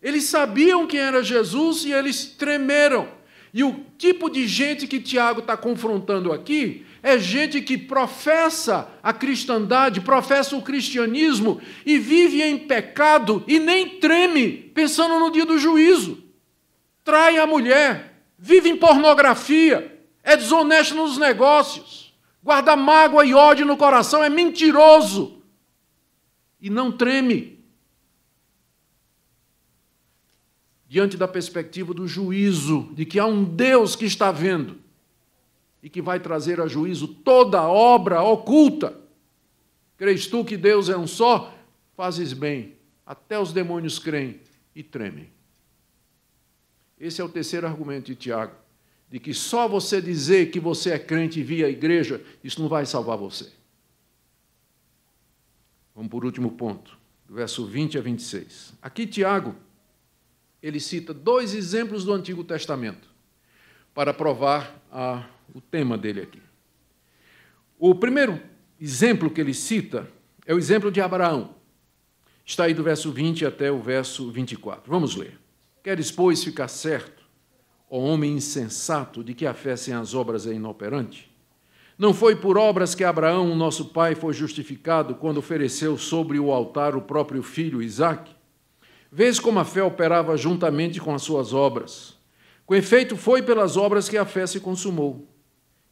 Eles sabiam quem era Jesus e eles tremeram. E o tipo de gente que Tiago está confrontando aqui é gente que professa a cristandade, professa o cristianismo e vive em pecado e nem treme pensando no dia do juízo. Trai a mulher, vive em pornografia, é desonesto nos negócios, guarda mágoa e ódio no coração, é mentiroso e não treme. Diante da perspectiva do juízo, de que há um Deus que está vendo, e que vai trazer a juízo toda obra oculta. Creis tu que Deus é um só? Fazes bem. Até os demônios creem e tremem. Esse é o terceiro argumento de Tiago, de que só você dizer que você é crente via igreja, isso não vai salvar você. Vamos por último ponto, do verso 20 a 26. Aqui Tiago, ele cita dois exemplos do Antigo Testamento para provar a o tema dele aqui. O primeiro exemplo que ele cita é o exemplo de Abraão. Está aí do verso 20 até o verso 24. Vamos ler. Queres, pois, ficar certo, ó homem insensato, de que a fé sem as obras é inoperante? Não foi por obras que Abraão, nosso pai, foi justificado quando ofereceu sobre o altar o próprio filho Isaque? Vês como a fé operava juntamente com as suas obras. Com efeito, foi pelas obras que a fé se consumou.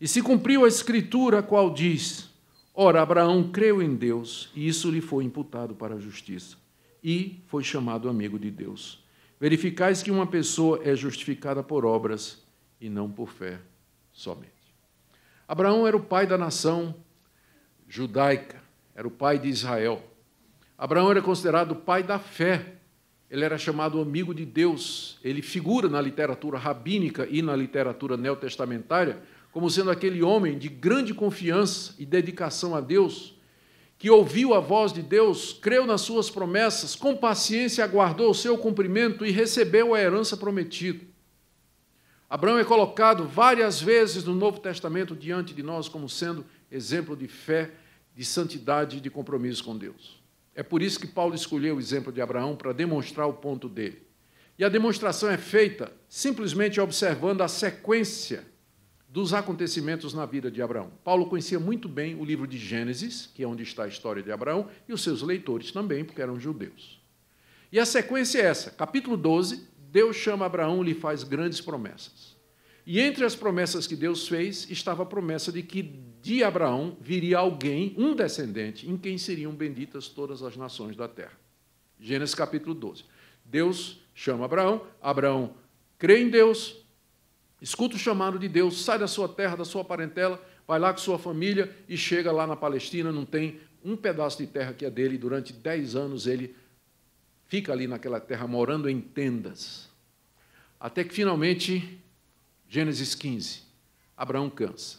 E se cumpriu a escritura, qual diz: Ora, Abraão creu em Deus, e isso lhe foi imputado para a justiça, e foi chamado amigo de Deus. Verificais que uma pessoa é justificada por obras e não por fé somente. Abraão era o pai da nação judaica, era o pai de Israel. Abraão era considerado o pai da fé. Ele era chamado amigo de Deus. Ele figura na literatura rabínica e na literatura neotestamentária como sendo aquele homem de grande confiança e dedicação a Deus, que ouviu a voz de Deus, creu nas suas promessas, com paciência aguardou o seu cumprimento e recebeu a herança prometida. Abraão é colocado várias vezes no Novo Testamento diante de nós como sendo exemplo de fé, de santidade e de compromisso com Deus. É por isso que Paulo escolheu o exemplo de Abraão para demonstrar o ponto dele. E a demonstração é feita simplesmente observando a sequência dos acontecimentos na vida de Abraão. Paulo conhecia muito bem o livro de Gênesis, que é onde está a história de Abraão, e os seus leitores também, porque eram judeus. E a sequência é essa: capítulo 12, Deus chama Abraão e lhe faz grandes promessas. E entre as promessas que Deus fez estava a promessa de que de Abraão viria alguém, um descendente, em quem seriam benditas todas as nações da terra. Gênesis capítulo 12. Deus chama Abraão, Abraão crê em Deus, Escuta o chamado de Deus, sai da sua terra, da sua parentela, vai lá com sua família e chega lá na Palestina, não tem um pedaço de terra que é dele, durante dez anos ele fica ali naquela terra, morando em tendas. Até que finalmente, Gênesis 15, Abraão cansa.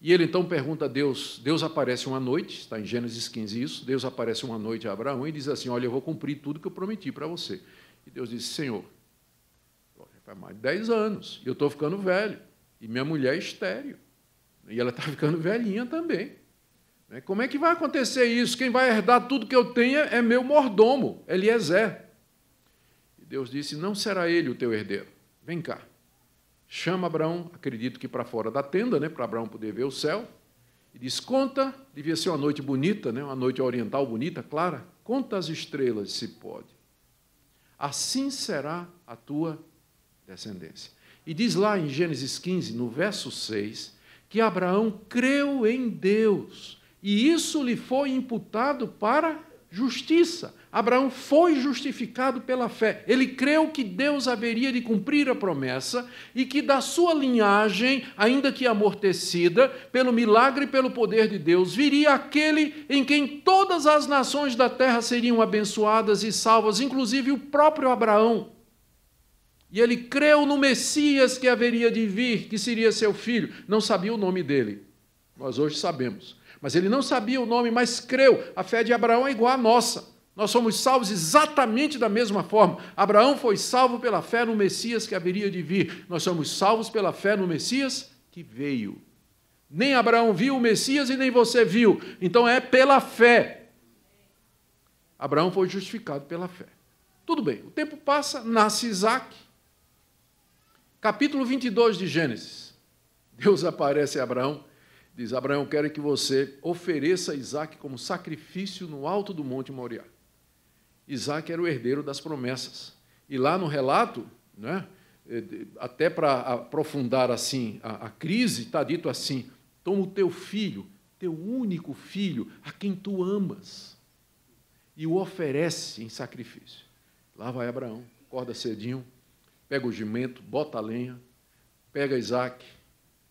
E ele então pergunta a Deus, Deus aparece uma noite, está em Gênesis 15 isso, Deus aparece uma noite a Abraão e diz assim, olha, eu vou cumprir tudo que eu prometi para você. E Deus diz, Senhor, faz mais de 10 anos. E eu estou ficando velho. E minha mulher é estéreo. E ela está ficando velhinha também. Né? Como é que vai acontecer isso? Quem vai herdar tudo que eu tenho é meu mordomo, Eliezer. E Deus disse: Não será ele o teu herdeiro. Vem cá. Chama Abraão, acredito que para fora da tenda, né, para Abraão poder ver o céu. E diz: Conta, devia ser uma noite bonita, né, uma noite oriental bonita, clara. Conta as estrelas, se pode. Assim será a tua descendência. E diz lá em Gênesis 15, no verso 6, que Abraão creu em Deus e isso lhe foi imputado para justiça. Abraão foi justificado pela fé. Ele creu que Deus haveria de cumprir a promessa e que da sua linhagem, ainda que amortecida, pelo milagre e pelo poder de Deus, viria aquele em quem todas as nações da terra seriam abençoadas e salvas, inclusive o próprio Abraão. E ele creu no Messias que haveria de vir, que seria seu filho. Não sabia o nome dele. Nós hoje sabemos. Mas ele não sabia o nome, mas creu. A fé de Abraão é igual à nossa. Nós somos salvos exatamente da mesma forma. Abraão foi salvo pela fé no Messias que haveria de vir. Nós somos salvos pela fé no Messias que veio. Nem Abraão viu o Messias e nem você viu. Então é pela fé. Abraão foi justificado pela fé. Tudo bem, o tempo passa, nasce Isaac. Capítulo 22 de Gênesis. Deus aparece a Abraão, diz: Abraão, quero que você ofereça Isaac como sacrifício no alto do Monte Moriá. Isaac era o herdeiro das promessas. E lá no relato, né, eh, até para aprofundar assim a, a crise, está dito assim: toma o teu filho, teu único filho, a quem tu amas, e o oferece em sacrifício. Lá vai Abraão, acorda cedinho, pega o jumento, bota a lenha, pega Isaac,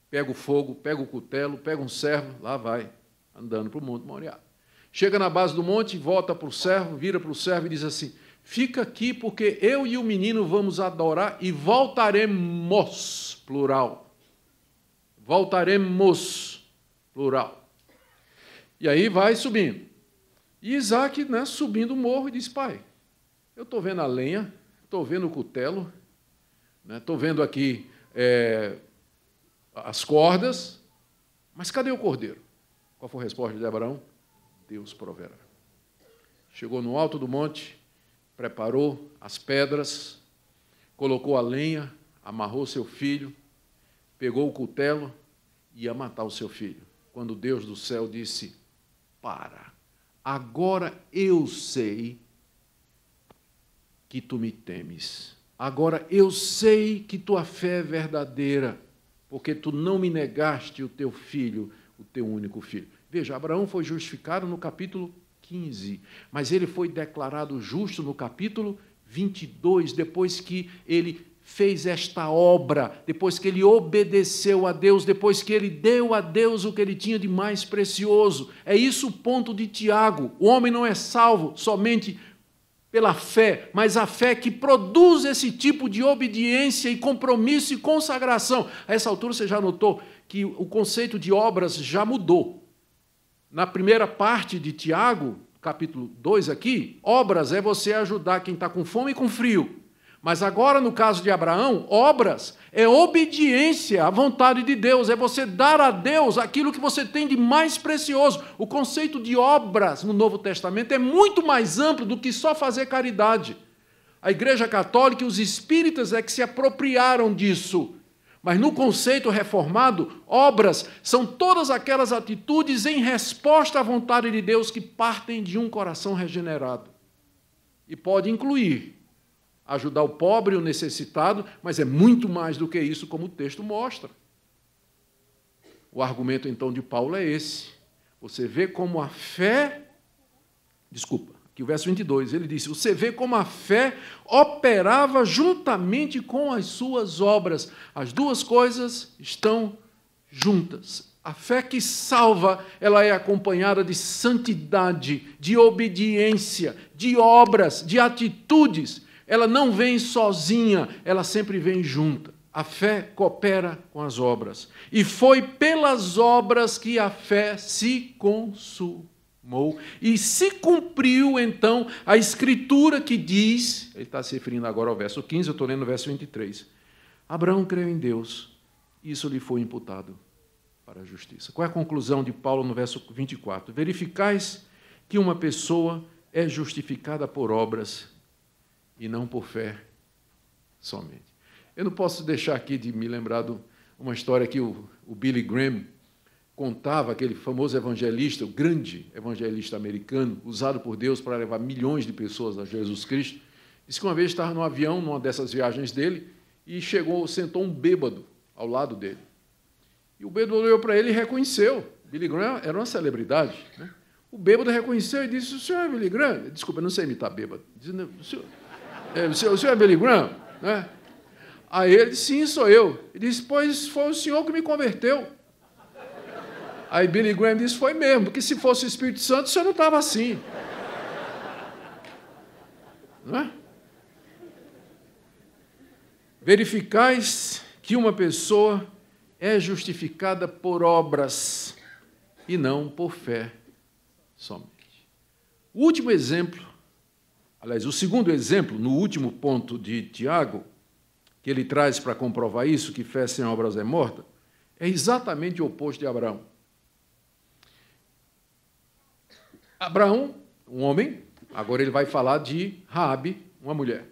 pega o fogo, pega o cutelo, pega um servo, lá vai, andando para o Monte Moriá. Chega na base do monte, volta para o servo, vira para o servo e diz assim: Fica aqui, porque eu e o menino vamos adorar e voltaremos, plural. Voltaremos, plural. E aí vai subindo. E Isaac, né, subindo o morro, e diz: Pai, eu estou vendo a lenha, estou vendo o cutelo, Estou né? vendo aqui é, as cordas, mas cadê o cordeiro? Qual foi a resposta de Abraão? Deus proverá. Chegou no alto do monte, preparou as pedras, colocou a lenha, amarrou seu filho, pegou o cutelo e ia matar o seu filho. Quando Deus do céu disse: Para, agora eu sei que tu me temes Agora eu sei que tua fé é verdadeira, porque tu não me negaste o teu filho, o teu único filho. Veja, Abraão foi justificado no capítulo 15, mas ele foi declarado justo no capítulo 22, depois que ele fez esta obra, depois que ele obedeceu a Deus, depois que ele deu a Deus o que ele tinha de mais precioso. É isso o ponto de Tiago. O homem não é salvo somente pela fé, mas a fé que produz esse tipo de obediência e compromisso e consagração. A essa altura você já notou que o conceito de obras já mudou. Na primeira parte de Tiago, capítulo 2 aqui, obras é você ajudar quem está com fome e com frio. Mas agora, no caso de Abraão, obras é obediência à vontade de Deus, é você dar a Deus aquilo que você tem de mais precioso. O conceito de obras no Novo Testamento é muito mais amplo do que só fazer caridade. A Igreja Católica e os espíritas é que se apropriaram disso. Mas no conceito reformado, obras são todas aquelas atitudes em resposta à vontade de Deus que partem de um coração regenerado. E pode incluir ajudar o pobre e o necessitado, mas é muito mais do que isso, como o texto mostra. O argumento então de Paulo é esse. Você vê como a fé. Desculpa, aqui o verso 22, ele disse: Você vê como a fé operava juntamente com as suas obras. As duas coisas estão juntas. A fé que salva, ela é acompanhada de santidade, de obediência, de obras, de atitudes ela não vem sozinha, ela sempre vem junta. A fé coopera com as obras. E foi pelas obras que a fé se consumou. E se cumpriu, então, a escritura que diz, ele está se referindo agora ao verso 15, eu estou lendo o verso 23. Abraão creu em Deus, isso lhe foi imputado para a justiça. Qual é a conclusão de Paulo no verso 24? Verificais que uma pessoa é justificada por obras e não por fé somente. Eu não posso deixar aqui de me lembrar de uma história que o, o Billy Graham contava, aquele famoso evangelista, o grande evangelista americano, usado por Deus para levar milhões de pessoas a Jesus Cristo. Disse que uma vez estava no avião, numa dessas viagens dele, e chegou, sentou um bêbado ao lado dele. E o bêbado olhou para ele e reconheceu. Billy Graham era uma celebridade. Né? O bêbado reconheceu e disse: O senhor é Billy Graham? Desculpa, eu não sei imitar bêbado. Disse, o senhor, é, o senhor, o senhor é Billy Graham? Né? Aí ele disse, sim, sou eu. Ele disse, pois foi o senhor que me converteu. Aí Billy Graham disse, foi mesmo, porque se fosse o Espírito Santo, o senhor não estava assim. Não é? Verificais que uma pessoa é justificada por obras e não por fé somente. O último exemplo Aliás, o segundo exemplo, no último ponto de Tiago, que ele traz para comprovar isso, que fé sem obras é morta, é exatamente o oposto de Abraão. Abraão, um homem, agora ele vai falar de Raabe, uma mulher.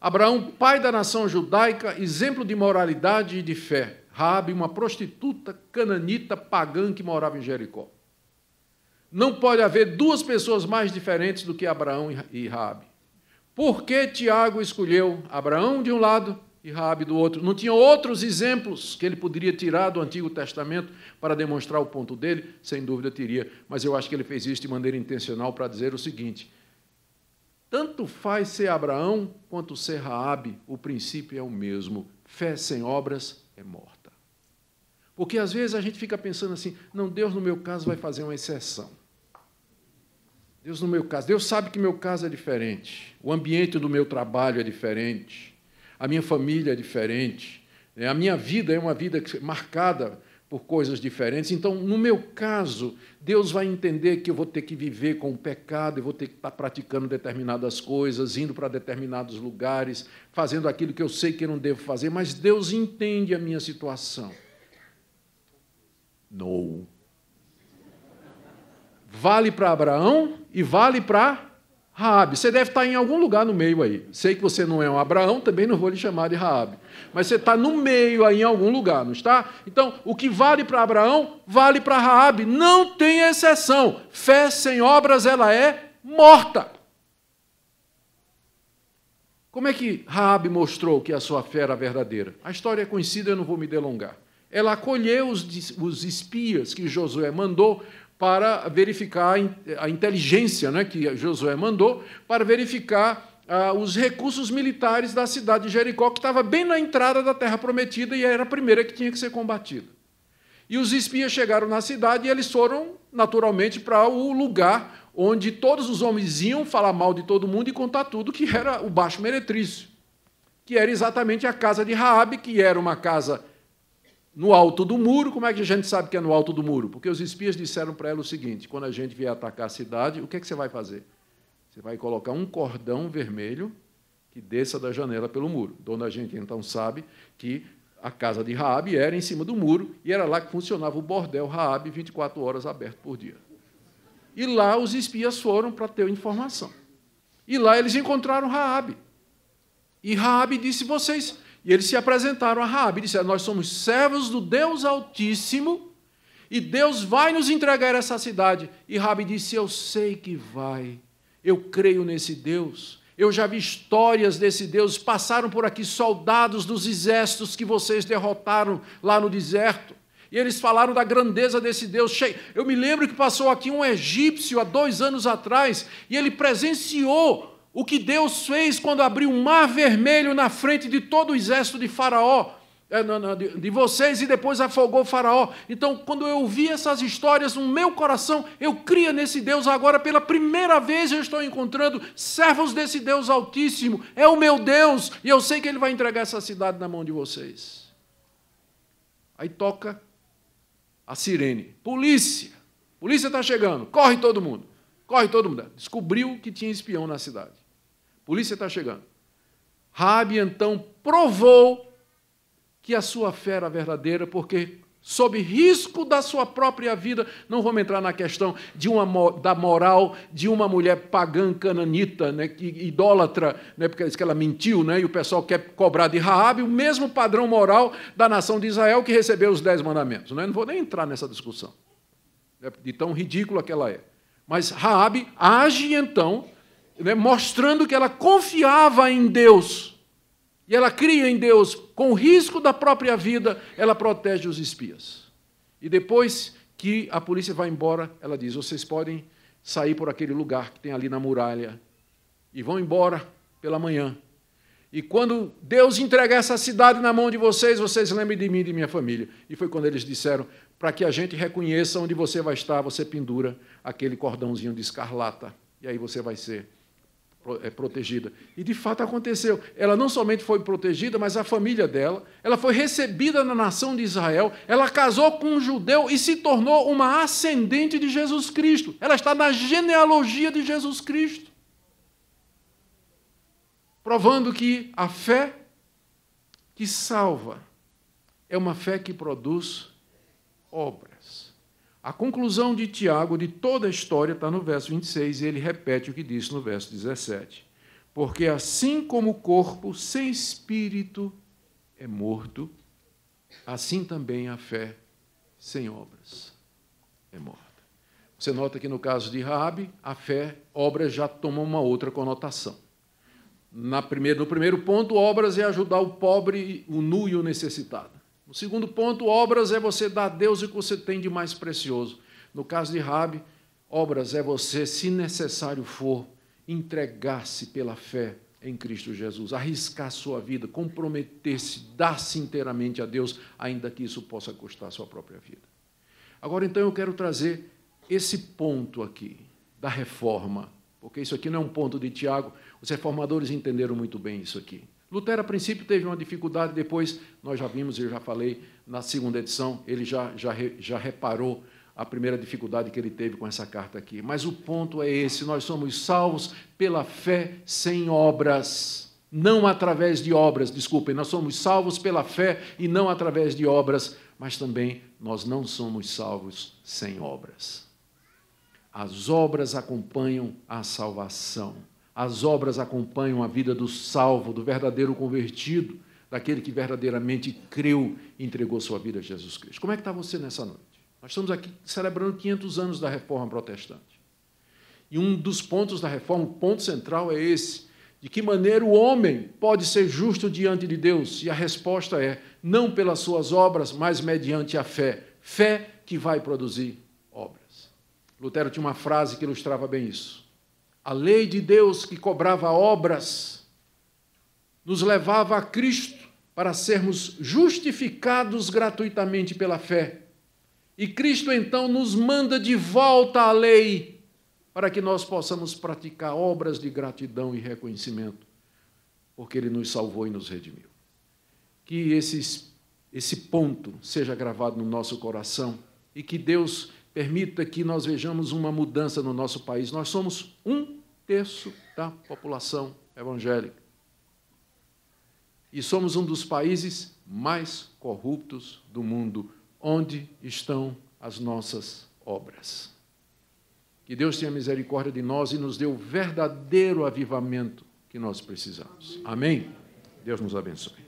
Abraão, pai da nação judaica, exemplo de moralidade e de fé. Raabe, uma prostituta cananita pagã que morava em Jericó. Não pode haver duas pessoas mais diferentes do que Abraão e Raabe. Por que Tiago escolheu Abraão de um lado e Raabe do outro? Não tinha outros exemplos que ele poderia tirar do Antigo Testamento para demonstrar o ponto dele? Sem dúvida teria, mas eu acho que ele fez isso de maneira intencional para dizer o seguinte: tanto faz ser Abraão quanto ser Raabe, o princípio é o mesmo. Fé sem obras é morte. Porque às vezes a gente fica pensando assim: não, Deus no meu caso vai fazer uma exceção. Deus no meu caso, Deus sabe que meu caso é diferente, o ambiente do meu trabalho é diferente, a minha família é diferente, é, a minha vida é uma vida marcada por coisas diferentes. Então, no meu caso, Deus vai entender que eu vou ter que viver com o pecado, eu vou ter que estar praticando determinadas coisas, indo para determinados lugares, fazendo aquilo que eu sei que eu não devo fazer, mas Deus entende a minha situação. No. Vale para Abraão e vale para Raabe. Você deve estar tá em algum lugar no meio aí. Sei que você não é um Abraão, também não vou lhe chamar de Raabe. Mas você está no meio aí em algum lugar, não está? Então, o que vale para Abraão, vale para Raabe. Não tem exceção. Fé sem obras, ela é morta. Como é que Raabe mostrou que a sua fé era verdadeira? A história é conhecida, eu não vou me delongar. Ela acolheu os, os espias que Josué mandou para verificar a inteligência né, que Josué mandou, para verificar ah, os recursos militares da cidade de Jericó, que estava bem na entrada da Terra Prometida e era a primeira que tinha que ser combatida. E os espias chegaram na cidade e eles foram, naturalmente, para o lugar onde todos os homens iam falar mal de todo mundo e contar tudo, que era o Baixo Meretrício, que era exatamente a casa de Raabe, que era uma casa no alto do muro. Como é que a gente sabe que é no alto do muro? Porque os espias disseram para ela o seguinte: quando a gente vier atacar a cidade, o que é que você vai fazer? Você vai colocar um cordão vermelho que desça da janela pelo muro. Dona gente então sabe que a casa de Raabe era em cima do muro e era lá que funcionava o bordel Raabe 24 horas aberto por dia. E lá os espias foram para ter informação. E lá eles encontraram Raabe. E Raabe disse: "Vocês e eles se apresentaram a Rabi e disseram: Nós somos servos do Deus Altíssimo e Deus vai nos entregar essa cidade. E Rabi disse: Eu sei que vai, eu creio nesse Deus. Eu já vi histórias desse Deus. Passaram por aqui soldados dos exércitos que vocês derrotaram lá no deserto. E eles falaram da grandeza desse Deus. Eu me lembro que passou aqui um egípcio há dois anos atrás e ele presenciou o que Deus fez quando abriu o mar vermelho na frente de todo o exército de Faraó, é, de vocês, e depois afogou Faraó. Então, quando eu ouvi essas histórias no meu coração, eu cria nesse Deus. Agora, pela primeira vez, eu estou encontrando servos desse Deus Altíssimo. É o meu Deus, e eu sei que Ele vai entregar essa cidade na mão de vocês. Aí toca a sirene: polícia, polícia está chegando, corre todo mundo. Corre todo mundo. Descobriu que tinha espião na cidade polícia está chegando. Rabi então provou que a sua fé era verdadeira, porque sob risco da sua própria vida, não vamos entrar na questão de uma, da moral de uma mulher pagã cananita, né, que, idólatra, né, porque que ela mentiu, né, e o pessoal quer cobrar de Raabe o mesmo padrão moral da nação de Israel que recebeu os dez mandamentos. Né? Não vou nem entrar nessa discussão, né, de tão ridícula que ela é. Mas Raabe age então né, mostrando que ela confiava em Deus. E ela cria em Deus, com o risco da própria vida, ela protege os espias. E depois que a polícia vai embora, ela diz: vocês podem sair por aquele lugar que tem ali na muralha. E vão embora pela manhã. E quando Deus entregar essa cidade na mão de vocês, vocês lembrem de mim e de minha família. E foi quando eles disseram: para que a gente reconheça onde você vai estar, você pendura aquele cordãozinho de escarlata. E aí você vai ser é protegida. E de fato aconteceu. Ela não somente foi protegida, mas a família dela. Ela foi recebida na nação de Israel. Ela casou com um judeu e se tornou uma ascendente de Jesus Cristo. Ela está na genealogia de Jesus Cristo. Provando que a fé que salva é uma fé que produz obra. A conclusão de Tiago de toda a história está no verso 26 e ele repete o que disse no verso 17. Porque assim como o corpo sem espírito é morto, assim também a fé sem obras é morta. Você nota que no caso de Raabe, a fé, obras já toma uma outra conotação. Na primeira, no primeiro ponto, obras é ajudar o pobre, o nu e o necessitado. O segundo ponto, obras é você dar a Deus o que você tem de mais precioso. No caso de Rabi, obras é você, se necessário for, entregar-se pela fé em Cristo Jesus, arriscar sua vida, comprometer-se, dar-se inteiramente a Deus, ainda que isso possa custar a sua própria vida. Agora, então, eu quero trazer esse ponto aqui da reforma, porque isso aqui não é um ponto de Tiago, os reformadores entenderam muito bem isso aqui. Lutero, a princípio, teve uma dificuldade, depois, nós já vimos, eu já falei na segunda edição, ele já, já, já reparou a primeira dificuldade que ele teve com essa carta aqui. Mas o ponto é esse: nós somos salvos pela fé sem obras. Não através de obras, desculpem, nós somos salvos pela fé e não através de obras, mas também nós não somos salvos sem obras. As obras acompanham a salvação. As obras acompanham a vida do salvo, do verdadeiro convertido, daquele que verdadeiramente creu e entregou sua vida a Jesus Cristo. Como é que está você nessa noite? Nós estamos aqui celebrando 500 anos da Reforma Protestante. E um dos pontos da Reforma, o ponto central é esse: de que maneira o homem pode ser justo diante de Deus? E a resposta é: não pelas suas obras, mas mediante a fé. Fé que vai produzir obras. Lutero tinha uma frase que ilustrava bem isso. A lei de Deus que cobrava obras nos levava a Cristo para sermos justificados gratuitamente pela fé. E Cristo então nos manda de volta à lei para que nós possamos praticar obras de gratidão e reconhecimento, porque Ele nos salvou e nos redimiu. Que esse, esse ponto seja gravado no nosso coração e que Deus permita que nós vejamos uma mudança no nosso país. Nós somos um terço da população evangélica. E somos um dos países mais corruptos do mundo. Onde estão as nossas obras? Que Deus tenha misericórdia de nós e nos dê o verdadeiro avivamento que nós precisamos. Amém? Deus nos abençoe.